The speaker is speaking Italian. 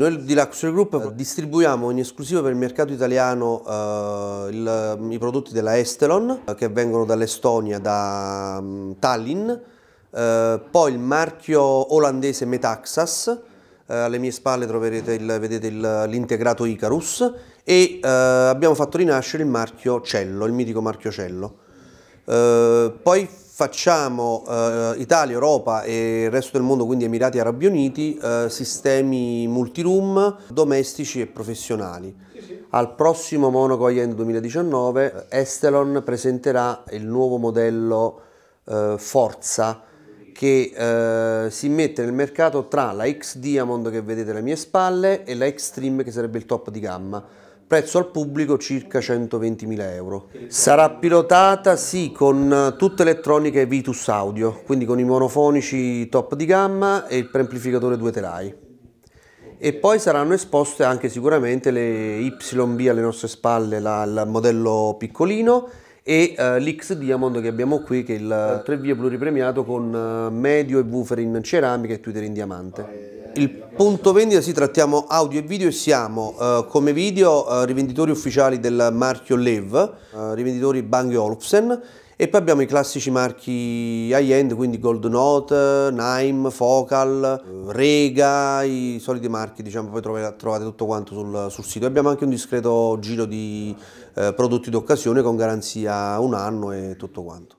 Noi di Luxury Group distribuiamo in esclusiva per il mercato italiano eh, il, i prodotti della Estelon eh, che vengono dall'Estonia, da um, Tallinn, eh, poi il marchio olandese Metaxas, eh, alle mie spalle troverete il, vedete il, l'integrato Icarus e eh, abbiamo fatto rinascere il marchio Cello, il mitico marchio Cello. Eh, poi facciamo eh, Italia, Europa e il resto del mondo, quindi Emirati Arabi Uniti, eh, sistemi multiroom domestici e professionali. Al prossimo Monaco High eh, 2019 Estelon presenterà il nuovo modello eh, Forza che eh, si mette nel mercato tra la X Diamond che vedete alle mie spalle e la X Xtreme che sarebbe il top di gamma prezzo al pubblico circa 120.000 euro. Sarà pilotata sì con tutte elettronica e Vitus Audio, quindi con i monofonici top di gamma e il preamplificatore 2 terai. E poi saranno esposte anche sicuramente le YB alle nostre spalle, la, il modello piccolino e uh, l'X Diamond che abbiamo qui che è il 3 via pluripremiato con uh, medio e woofer in ceramica e Twitter in diamante. Il punto vendita, sì, trattiamo audio e video e siamo eh, come video eh, rivenditori ufficiali del marchio Lev, eh, rivenditori Bang Olufsen e poi abbiamo i classici marchi high-end, quindi Gold Note, Naim, Focal, Rega, i soliti marchi, diciamo, poi trovate, tutto quanto sul, sul, sito. Abbiamo anche un discreto giro di eh, prodotti d'occasione con garanzia un anno e tutto quanto.